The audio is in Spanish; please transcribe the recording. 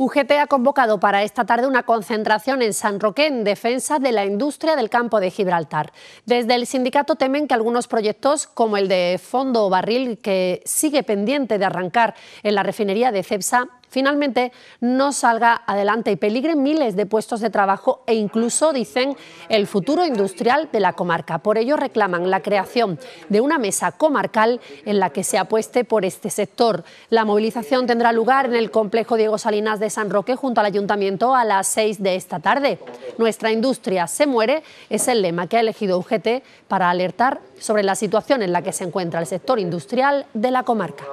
UGT ha convocado para esta tarde una concentración en San Roque en defensa de la industria del campo de Gibraltar. Desde el sindicato temen que algunos proyectos, como el de Fondo Barril, que sigue pendiente de arrancar en la refinería de Cepsa, finalmente no salga adelante y peligren miles de puestos de trabajo e incluso, dicen, el futuro industrial de la comarca. Por ello reclaman la creación de una mesa comarcal en la que se apueste por este sector. La movilización tendrá lugar en el complejo Diego Salinas de San Roque junto al ayuntamiento a las seis de esta tarde. Nuestra industria se muere es el lema que ha elegido UGT para alertar sobre la situación en la que se encuentra el sector industrial de la comarca.